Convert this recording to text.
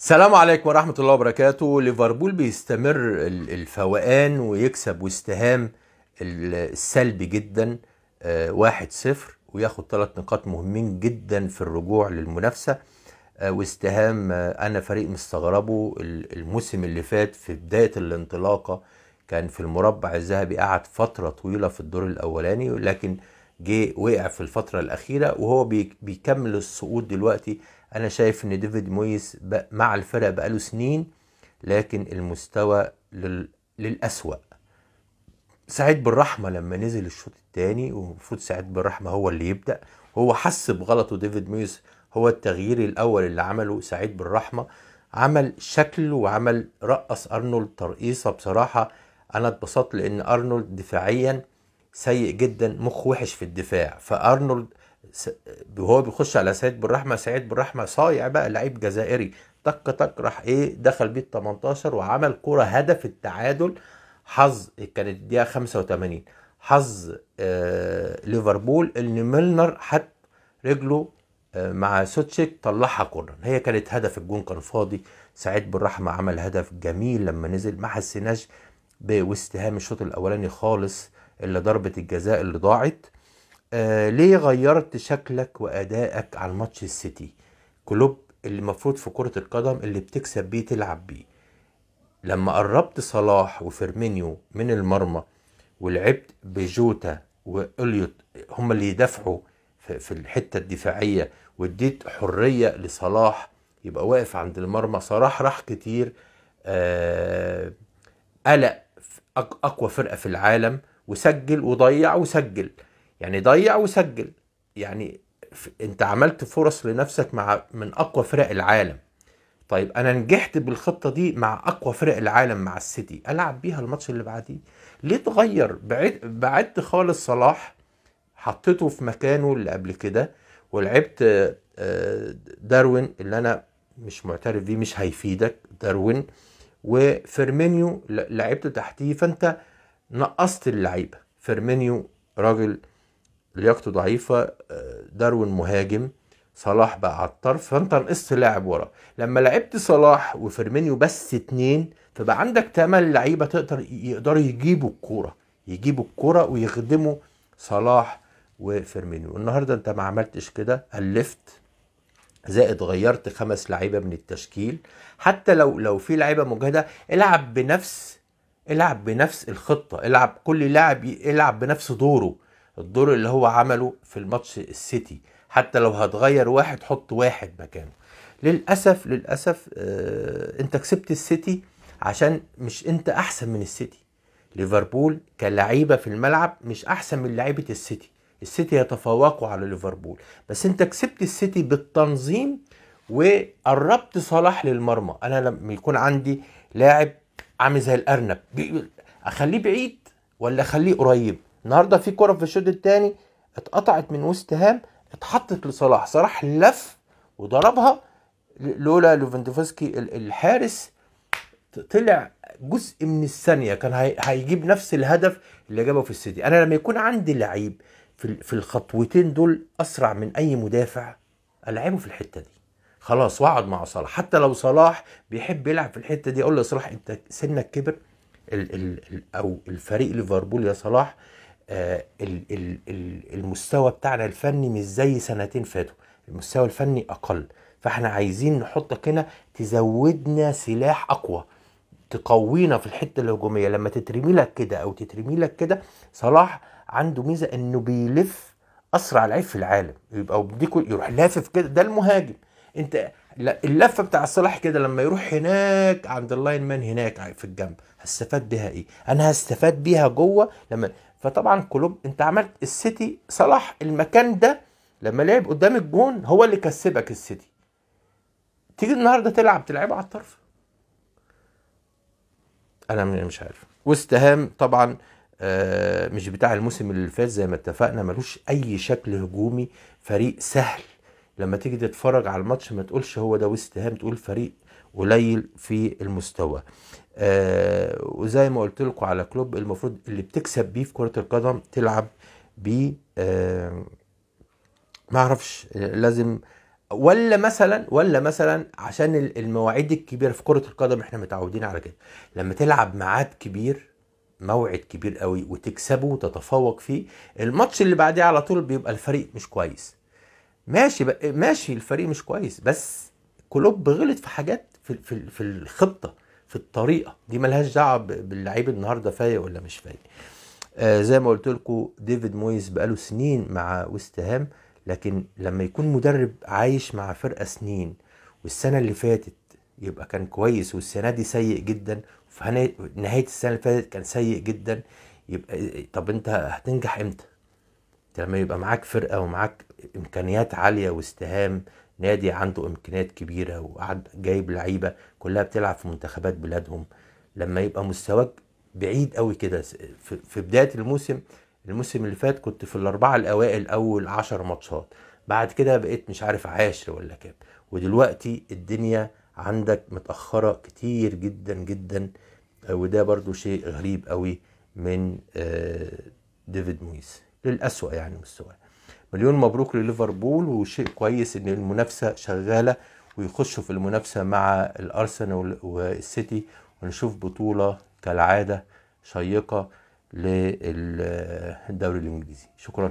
السلام عليكم ورحمة الله وبركاته ليفربول بيستمر الفوقان ويكسب واستهام السلبي جدا آه، واحد صفر وياخد ثلاث نقاط مهمين جدا في الرجوع للمنافسة آه، واستهام آه، أنا فريق مستغربه الموسم اللي فات في بداية الانطلاقة كان في المربع الذهبي قعد فترة طويلة في الدور الأولاني لكن جه وقع في الفترة الأخيرة وهو بيكمل الصعود دلوقتي انا شايف ان ديفيد مويس مع الفرق بقاله سنين لكن المستوى لل... للأسوأ سعيد بالرحمه لما نزل الشوط الثاني ومفروض سعيد بالرحمه هو اللي يبدا هو حس بغلطه ديفيد مويس هو التغيير الاول اللي عمله سعيد بالرحمه عمل شكل وعمل رقص ارنولد ترقيصه بصراحه انا اتبسطت لان ارنولد دفاعيا سيء جدا مخ وحش في الدفاع فارنولد وهو بيخش على سعيد بالرحمه سعيد بالرحمه صايع بقى لعيب جزائري تك تك راح ايه دخل بيه ال 18 وعمل كوره هدف التعادل حظ كانت الدقيقه 85 حظ آه ليفربول ان ميلنر حط رجله آه، مع سوتشيك طلعها كورنر هي كانت هدف الجون كان فاضي سعيد بالرحمه عمل هدف جميل لما نزل ما حسيناش باستهام الشوط الاولاني خالص الا ضربه الجزاء اللي ضاعت آه ليه غيرت شكلك وادائك على ماتش السيتي كلوب اللي المفروض في كره القدم اللي بتكسب بيه تلعب بيه لما قربت صلاح وفيرمينيو من المرمى ولعبت بجوتا واليوت هم اللي يدافعوا في الحته الدفاعيه واديت حريه لصلاح يبقى واقف عند المرمى صلاح راح كتير آه قلق اقوى فرقه في العالم وسجل وضيع وسجل يعني ضيع وسجل يعني انت عملت فرص لنفسك مع من اقوى فرق العالم طيب انا نجحت بالخطه دي مع اقوى فرق العالم مع السيتي العب بيها الماتش اللي بعديه ليه تغير بعد بعدت خالص صلاح حطيته في مكانه اللي قبل كده ولعبت آه، داروين اللي انا مش معترف بيه مش هيفيدك داروين وفيرمينيو لعبت تحتيه فانت نقصت اللعيبه فيرمينيو راجل لياقته ضعيفه آه، داروين مهاجم صلاح بقى على الطرف فانت نقصت لاعب ورا لما لعبت صلاح وفيرمينيو بس اتنين فبقى عندك تمن لعيبه تقدر يقدروا يجيبوا الكوره يجيبوا الكوره ويخدموا صلاح وفيرمينيو النهارده انت ما عملتش كده الفت زائد غيرت خمس لعيبه من التشكيل حتى لو لو في لعيبه مجهده العب بنفس العب بنفس الخطه العب كل لاعب يلعب بنفس دوره الدور اللي هو عمله في الماتش السيتي حتى لو هتغير واحد حط واحد مكانه للاسف للاسف آه انت كسبت السيتي عشان مش انت احسن من السيتي ليفربول كلعيبه في الملعب مش احسن من لعيبه السيتي السيتي يتفوقوا على ليفربول بس انت كسبت السيتي بالتنظيم وقربت صلاح للمرمى انا لما يكون عندي لاعب عامل زي الارنب اخليه بعيد ولا اخليه قريب النهارده في كره في الشوط الثاني اتقطعت من وست هام اتحطت لصلاح صلاح لف وضربها لولا لوفندوفسكي الحارس طلع جزء من الثانيه كان هيجيب نفس الهدف اللي جابه في السيتي انا لما يكون عندي لعيب في الخطوتين دول اسرع من اي مدافع العبه في الحته دي خلاص واقعد مع صلاح حتى لو صلاح بيحب يلعب في الحته دي اقول له صلاح انت سنك كبر ال ال ال او الفريق ليفربول يا صلاح آه، المستوى بتاعنا الفني مش زي سنتين فاتوا المستوى الفني اقل فاحنا عايزين نحطك هنا تزودنا سلاح اقوى تقوينا في الحته الهجوميه لما تترمي لك كده او تترمي لك كده صلاح عنده ميزه انه بيلف اسرع لعيب في العالم يبقى دي كل يروح لافف كده ده المهاجم انت اللفه بتاع صلاح كده لما يروح هناك عند اللاين مان هناك في الجنب هستفاد بيها ايه انا هستفاد بيها جوه لما فطبعا كلوب انت عملت السيتي صلاح المكان ده لما لعب قدام الجون هو اللي كسبك السيتي تيجي النهارده تلعب تلعبه على الطرف انا مش عارف واستهام طبعا آه، مش بتاع الموسم اللي فات زي ما اتفقنا ملوش اي شكل هجومي فريق سهل لما تيجي تتفرج على الماتش ما تقولش هو ده واستهام تقول فريق قليل في المستوى آه وزي ما قلت لكم على كلوب المفروض اللي بتكسب بيه في كره القدم تلعب بيه آه ما اعرفش لازم ولا مثلا ولا مثلا عشان المواعيد الكبيره في كره القدم احنا متعودين على كده لما تلعب ميعاد كبير موعد كبير قوي وتكسبه وتتفوق فيه الماتش اللي بعديه على طول بيبقى الفريق مش كويس ماشي ماشي الفريق مش كويس بس كلوب غلط في حاجات في في, في الخطه في الطريقه دي ملهاش دعوه باللعيب النهارده فايق ولا مش فايق آه زي ما قلت لكم ديفيد مويز بقاله سنين مع ويست هام لكن لما يكون مدرب عايش مع فرقه سنين والسنه اللي فاتت يبقى كان كويس والسنه دي سيء جدا وفي نهايه السنه اللي فاتت كان سيء جدا يبقى طب انت هتنجح امتى؟ انت لما يبقى معاك فرقه ومعاك امكانيات عاليه واستهام نادي عنده امكانيات كبيره وقعد جايب لعيبه كلها بتلعب في منتخبات بلادهم لما يبقى مستواك بعيد قوي كده في بدايه الموسم الموسم اللي فات كنت في الاربعه الاوائل اول عشر ماتشات بعد كده بقيت مش عارف عاشر ولا كام ودلوقتي الدنيا عندك متاخره كتير جدا جدا وده برضو شيء غريب قوي من آه، ديفيد مويس للأسوأ يعني مستواه مليون مبروك لليفربول وشيء كويس ان المنافسه شغاله ويخشوا في المنافسه مع الارسنال والسيتي ونشوف بطوله كالعاده شيقه للدوري الانجليزي شكرا